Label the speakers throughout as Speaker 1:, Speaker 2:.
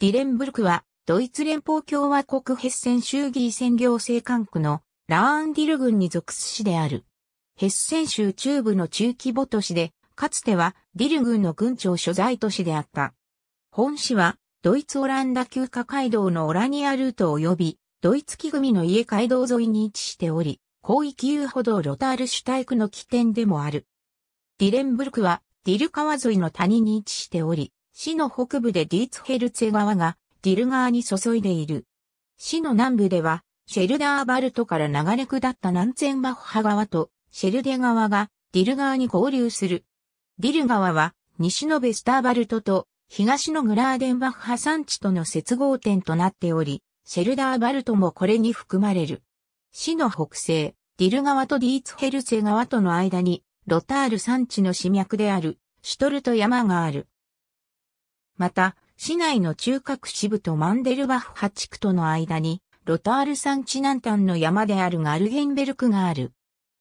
Speaker 1: ディレンブルクは、ドイツ連邦共和国ヘッセン州議選行政管区のラーンディル郡に属す市である。ヘッセン州中部の中規模都市で、かつてはディル郡の郡庁所在都市であった。本市は、ドイツオランダ休暇街道のオラニアルート及び、ドイツ木組の家街道沿いに位置しており、広域遊歩道ロタールシュタイの起点でもある。ディレンブルクは、ディル川沿いの谷に位置しており、市の北部でディーツヘルツェ川がディル川に注いでいる。市の南部では、シェルダーバルトから流れ下った南千バッハ川とシェルデ川がディル川に合流する。ディル川は西のベスターバルトと東のグラーデンバッハ山地との接合点となっており、シェルダーバルトもこれに含まれる。市の北西、ディル川とディーツヘルツェ川との間に、ロタール山地の市脈である、シュトルト山がある。また、市内の中核支部とマンデルバッハ地区との間に、ロタール山地南端の山であるガルゲンベルクがある。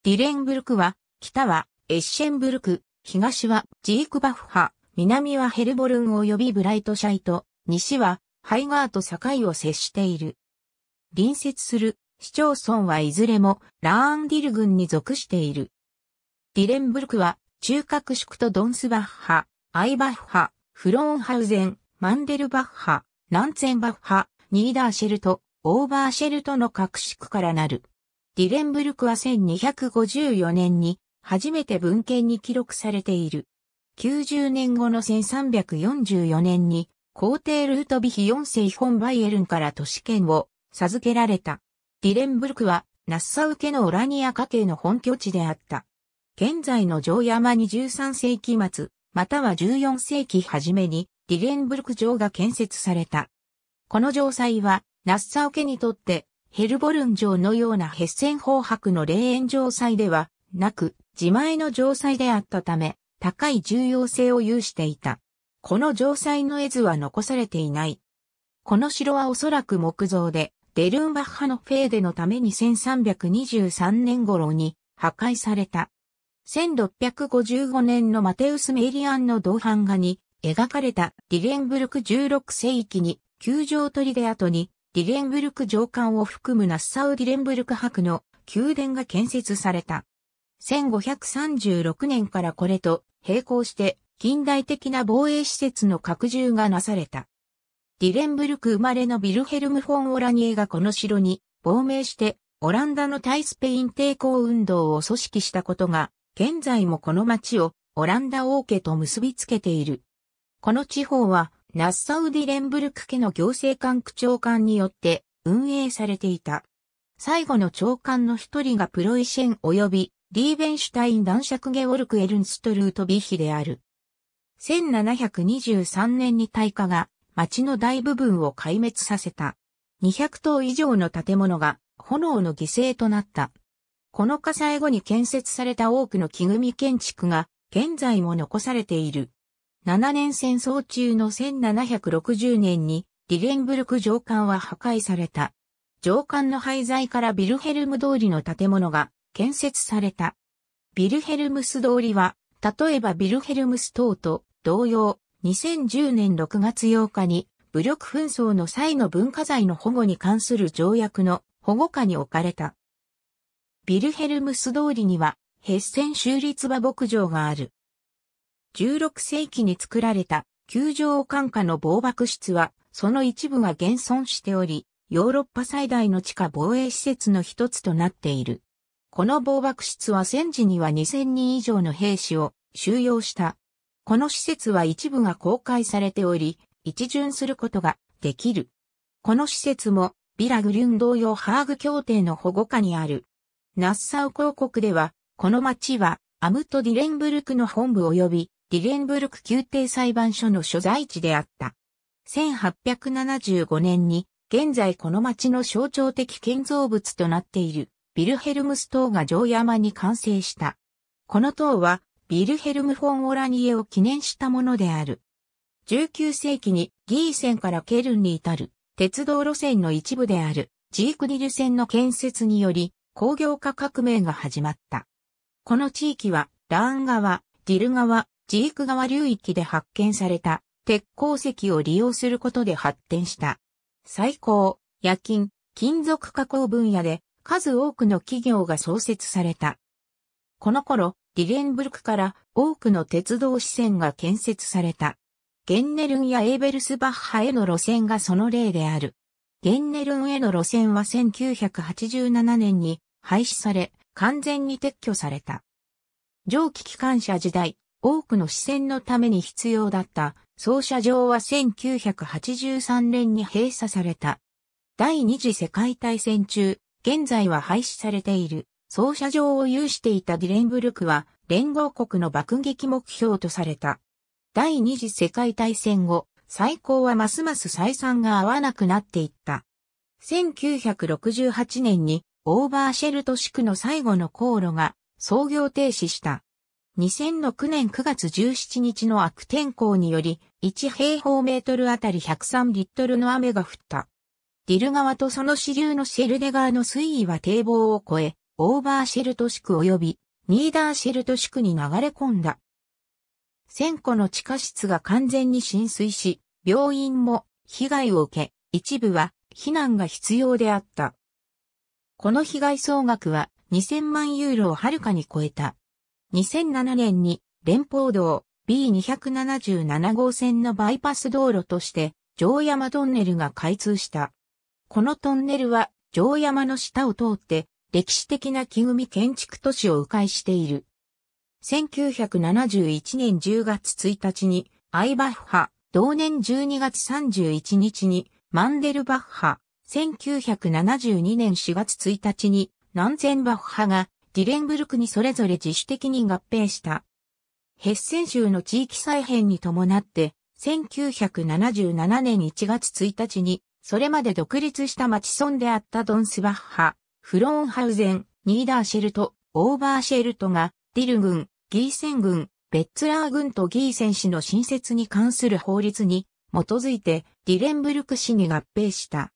Speaker 1: ディレンブルクは、北はエッシェンブルク、東はジークバッハ、南はヘルボルン及びブライトシャイト、西はハイガーと境を接している。隣接する市町村はいずれもラーンディル郡に属している。ディレンブルクは中核宿とドンスバッハ、アイバッハ、フローンハウゼン、マンデルバッハ、ナンツェンバッハ、ニーダーシェルト、オーバーシェルトの格式からなる。ディレンブルクは1254年に初めて文献に記録されている。90年後の1344年に皇帝ルートビヒ4世本バイエルンから都市圏を授けられた。ディレンブルクはナッサウ家のオラニア家系の本拠地であった。現在の城山に13世紀末、または14世紀初めにディレンブルク城が建設された。この城塞は、ナッサオ家にとって、ヘルボルン城のようなヘッセン方博の霊園城塞ではなく、自前の城塞であったため、高い重要性を有していた。この城塞の絵図は残されていない。この城はおそらく木造で、デルンバッハのフェーデのために1323年頃に破壊された。1655年のマテウス・メイリアンの銅版画に描かれたディレンブルク16世紀に球場トリデ跡にディレンブルク上官を含むナッサウ・ディレンブルク博の宮殿が建設された。1536年からこれと並行して近代的な防衛施設の拡充がなされた。ディレンブルク生まれのビルヘルム・フォン・オラニエがこの城に亡命してオランダの対スペイン抵抗運動を組織したことが現在もこの町をオランダ王家と結びつけている。この地方は、ナッサウディレンブルク家の行政官区長官によって運営されていた。最後の長官の一人がプロイシェン及びリーベンシュタイン男爵ゲオルク・エルンストルート・ビヒである。1723年に大火が町の大部分を壊滅させた。200棟以上の建物が炎の犠牲となった。この火災後に建設された多くの木組建築が現在も残されている。7年戦争中の1760年にリレンブルク上官は破壊された。上官の廃材からビルヘルム通りの建物が建設された。ビルヘルムス通りは、例えばビルヘルムス等と同様、2010年6月8日に武力紛争の際の文化財の保護に関する条約の保護下に置かれた。ビルヘルムス通りには、ヘッセン州立馬牧場がある。16世紀に作られた、球場管下の防爆室は、その一部が現存しており、ヨーロッパ最大の地下防衛施設の一つとなっている。この防爆室は戦時には2000人以上の兵士を収容した。この施設は一部が公開されており、一巡することができる。この施設もビラグリュン同様ハーグ協定の保護下にあるナッサウ公国では、この町はアムト・ディレンブルクの本部及びディレンブルク宮廷裁判所の所在地であった。1875年に、現在この町の象徴的建造物となっている、ビルヘルムス島が城山に完成した。この塔は、ビルヘルム・フォン・オラニエを記念したものである。19世紀にギー線からケルンに至る鉄道路線の一部であるジークディル線の建設により工業化革命が始まった。この地域は、ラーン川、ディル川、ジーク川流域で発見された鉄鉱石を利用することで発展した。最高、夜勤、金属加工分野で数多くの企業が創設された。この頃、ディレンブルクから多くの鉄道支線が建設された。ゲンネルンやエーベルスバッハへの路線がその例である。ゲンネルンへの路線は1987年に廃止され、完全に撤去された。蒸気機関車時代、多くの視線のために必要だった、操車場は1983年に閉鎖された。第二次世界大戦中、現在は廃止されている、操車場を有していたディレンブルクは、連合国の爆撃目標とされた。第二次世界大戦後、最高はますます採算が合わなくなっていった。1968年にオーバーシェルト地区の最後の航路が操業停止した。2006年9月17日の悪天候により、1平方メートルあたり103リットルの雨が降った。ディル川とその支流のシェルデ川の水位は堤防を越え、オーバーシェルト地区及びニーダーシェルト地区に流れ込んだ。1000個の地下室が完全に浸水し、病院も被害を受け、一部は避難が必要であった。この被害総額は2000万ユーロをはるかに超えた。2007年に連邦道 B277 号線のバイパス道路として城山トンネルが開通した。このトンネルは城山の下を通って歴史的な木組建築都市を迂回している。1971年10月1日にアイバッハ、同年12月31日にマンデルバッハ、1972年4月1日にナンゼンバッハがディレンブルクにそれぞれ自主的に合併した。ヘッセン州の地域再編に伴って、1977年1月1日に、それまで独立した町村であったドンスバッハ、フローンハウゼン、ニーダーシェルト、オーバーシェルトが、ディル軍、ギーセン軍、ベッツラー軍とギーセン氏の新設に関する法律に基づいてディレンブルク市に合併した。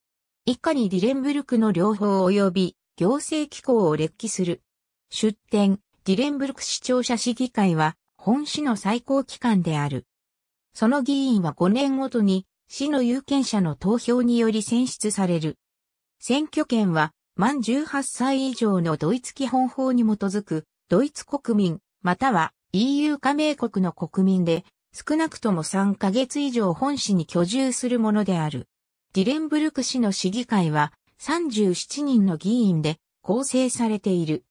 Speaker 1: 以下にディレンブルクの両方及び行政機構を列記する。出典、ディレンブルク市庁舎市議会は本市の最高機関である。その議員は5年ごとに市の有権者の投票により選出される。選挙権は満18歳以上のドイツ基本法に基づくドイツ国民または EU 加盟国の国民で少なくとも3ヶ月以上本市に居住するものである。ディレンブルク市の市議会は37人の議員で構成されている。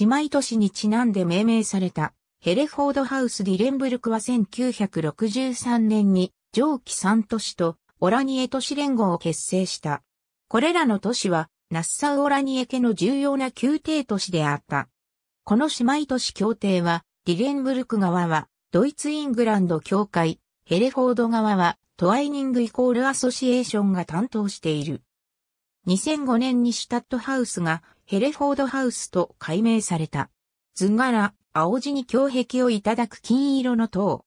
Speaker 1: 姉妹都市にちなんで命名されたヘレフォードハウスディレンブルクは1963年に上記3都市とオラニエ都市連合を結成した。これらの都市はナッサウオラニエ家の重要な宮廷都市であった。この姉妹都市協定はディレンブルク側はドイツイングランド協会、ヘレフォード側はトワイニングイコールアソシエーションが担当している。2005年にシュタットハウスがヘレフォードハウスと改名された。図柄、青地に胸壁をいただく金色の塔。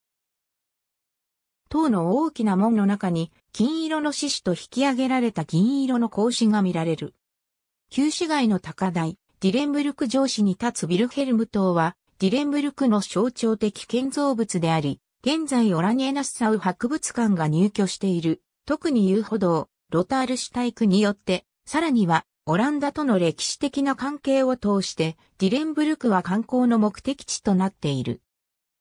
Speaker 1: 塔の大きな門の中に金色の獅子と引き上げられた銀色の格子が見られる。旧市街の高台、ディレンブルク城市に立つビルヘルム塔は、ディレンブルクの象徴的建造物であり、現在オラニエナッサウ博物館が入居している、特に遊歩道、ロタールシュタイクによって、さらには、オランダとの歴史的な関係を通して、ディレンブルクは観光の目的地となっている。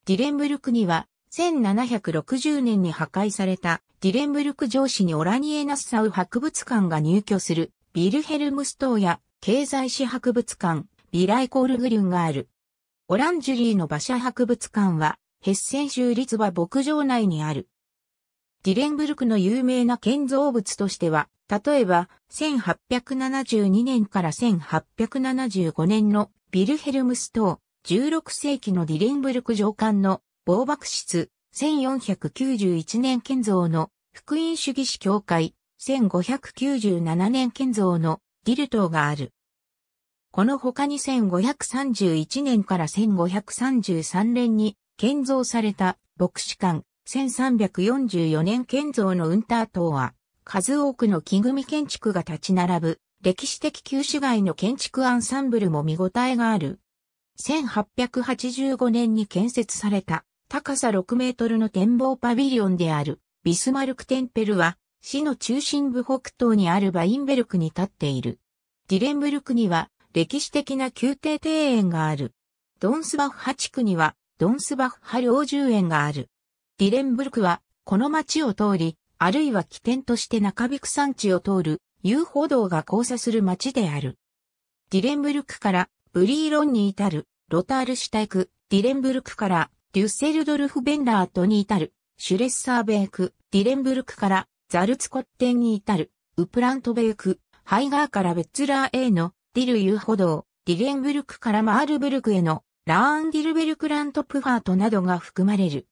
Speaker 1: ディレンブルクには、1760年に破壊されたディレンブルク城市にオラニエナッサウ博物館が入居するビルヘルムストーや経済史博物館ビライコールグリュンがある。オランジュリーの馬車博物館はヘッセン州立馬牧場内にある。ディレンブルクの有名な建造物としては、例えば、1872年から1875年のビルヘルムス島、16世紀のディレンブルク上官の防爆室、1491年建造の福音主義士教会、1597年建造のディル島がある。この他に1531年から1533年に建造された牧師館、1344年建造のウンター島は、数多くの木組建築が立ち並ぶ、歴史的旧市街の建築アンサンブルも見応えがある。1885年に建設された、高さ6メートルの展望パビリオンである、ビスマルクテンペルは、市の中心部北東にあるバインベルクに立っている。ディレンブルクには、歴史的な宮廷庭園がある。ドンスバフハ地区には、ドンスバッハ領住園がある。ディレンブルクは、この町を通り、あるいは起点として中引く山地を通る、遊歩道が交差する町である。ディレンブルクから、ブリーロンに至る、ロタールシュタイク、ディレンブルクから、デュッセルドルフ・ベンラートに至る、シュレッサーベーク、ディレンブルクから、ザルツコッテンに至る、ウプラントベーク、ハイガーからベッツラーへの、ディル遊歩道、ディレンブルクからマールブルクへの、ラーンディルベルクラントプファートなどが含まれる。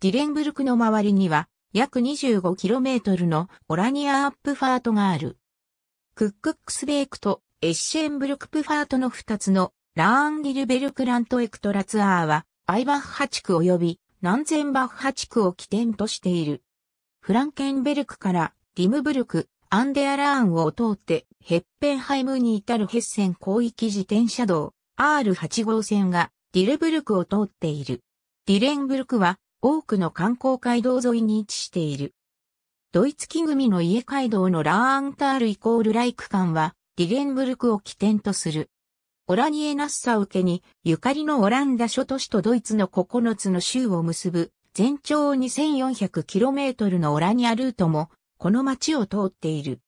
Speaker 1: ディレンブルクの周りには約 25km のオラニアアップファートがある。クックックスベークとエッシェンブルクプファートの2つのラーンディルベルクラントエクトラツアーはアイバッハ地区及び南前バッハ地区を起点としている。フランケンベルクからディムブルク、アンデアラーンを通ってヘッペンハイムに至るヘッセン広域自転車道 R8 号線がディルブルクを通っている。ディレンブルクは多くの観光街道沿いに位置している。ドイツ木組の家街道のラーアンタールイコールライク間はディレンブルクを起点とする。オラニエナッサ受けにゆかりのオランダ諸都市とドイツの9つの州を結ぶ全長 2400km のオラニアルートもこの町を通っている。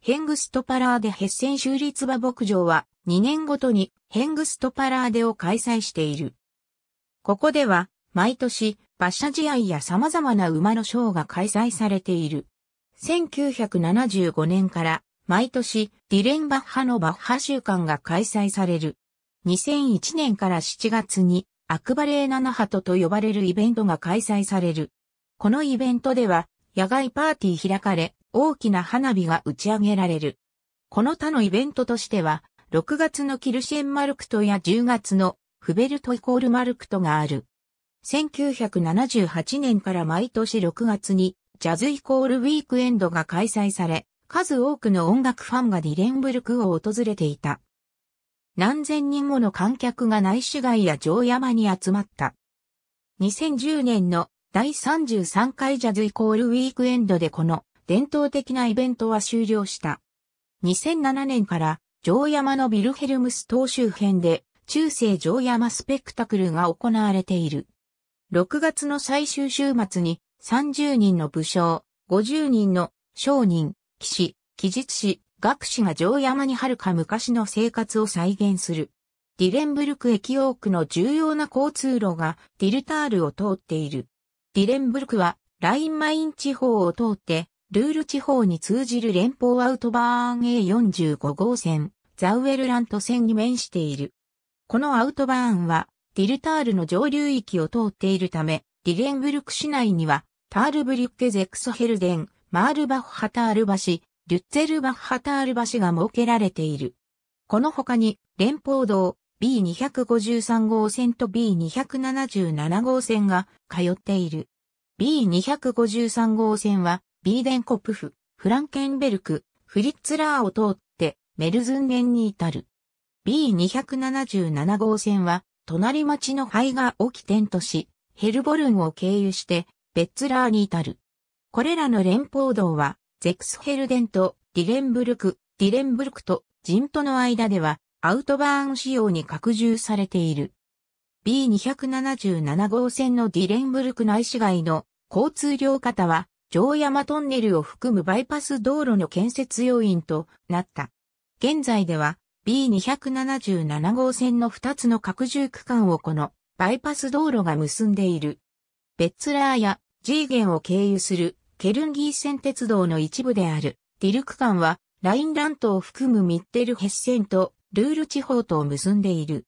Speaker 1: ヘングストパラーでヘッセン州立馬牧場は2年ごとにヘングストパラーデを開催している。ここでは、毎年、馬車試合や様々な馬のショーが開催されている。1975年から、毎年、ディレンバッハのバッハ週間が開催される。2001年から7月に、アクバレーナナハトと呼ばれるイベントが開催される。このイベントでは、野外パーティー開かれ、大きな花火が打ち上げられる。この他のイベントとしては、6月のキルシェンマルクトや10月のフベルトイコールマルクトがある。1978年から毎年6月にジャズイコールウィークエンドが開催され、数多くの音楽ファンがディレンブルクを訪れていた。何千人もの観客が内市街や城山に集まった。2010年の第33回ジャズイコールウィークエンドでこの伝統的なイベントは終了した。2007年から城山のビルヘルムス島周辺で中世城山スペクタクルが行われている。6月の最終週末に30人の武将、50人の商人、騎士、騎術士、学士が城山に遥か昔の生活を再現する。ディレンブルク駅多くの重要な交通路がディルタールを通っている。ディレンブルクはラインマイン地方を通ってルール地方に通じる連邦アウトバーン A45 号線、ザウエルラント線に面している。このアウトバーンは、ディルタールの上流域を通っているため、ディレンブルク市内には、タールブリュッケゼクソヘルデン、マールバッハタール橋、リュッツェルバッハタール橋が設けられている。この他に、連邦道 B253 号線と B277 号線が通っている。B253 号線は、ビーデンコプフ、フランケンベルク、フリッツラーを通っメルズンゲンに至る。B277 号線は、隣町のハイガー起点とし、ヘルボルンを経由して、ベッツラーに至る。これらの連邦道は、ゼクスヘルデンとディレンブルク、ディレンブルクとジントの間では、アウトバーン仕様に拡充されている。B277 号線のディレンブルク内市街の交通量方は、城山トンネルを含むバイパス道路の建設要因となった。現在では B277 号線の2つの拡充区間をこのバイパス道路が結んでいる。ベッツラーやジーゲンを経由するケルンギー線鉄道の一部であるディル区間はラインラントを含むミッテルヘッセンとルール地方とを結んでいる。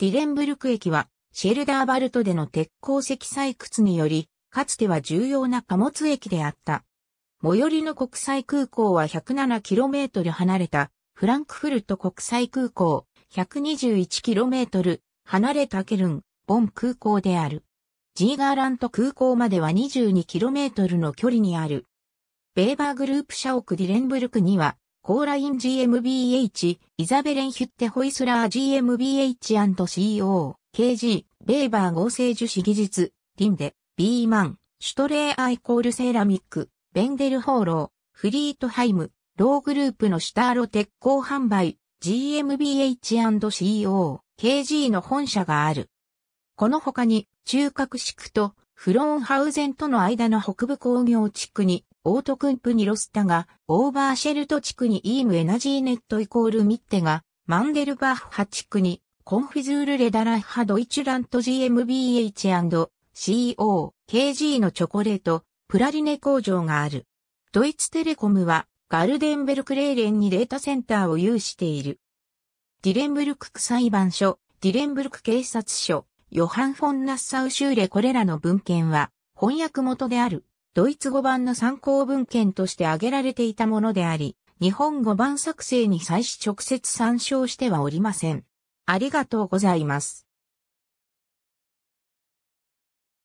Speaker 1: ディレンブルク駅はシェルダーバルトでの鉄鉱石採掘により、かつては重要な貨物駅であった。最寄りの国際空港は 107km 離れたフランクフルト国際空港、121km 離れたケルン、ボン空港である。ジーガーラント空港までは 22km の距離にある。ベーバーグループ社屋ディレンブルクには、コーライン GmbH、イザベレンヒュッテホイスラー GmbH&CO、KG、ベーバー合成樹脂技術、リンデ、ビーマン、シュトレーアイコールセーラミック、ベンデルホーロー、フリートハイム、ローグループのシュターロ鉄鋼販売 GMBH&CO KG の本社がある。この他に中核地区とフロンハウゼンとの間の北部工業地区にオートクンプにロスタが、オーバーシェルト地区にイームエナジーネットイコールミッテが、マンデルバッハ地区にコンフィズールレダラッハドイチュラント GmbH&CO KG のチョコレート、プラリネ工場がある。ドイツテレコムはガルデンベルクレーレンにデータセンターを有している。ディレンブルク裁判所、ディレンブルク警察署、ヨハン・フォン・ナッサウ・シューレこれらの文献は、翻訳元である、ドイツ語版の参考文献として挙げられていたものであり、日本語版作成に際し直接参照してはおりません。ありがとうございます。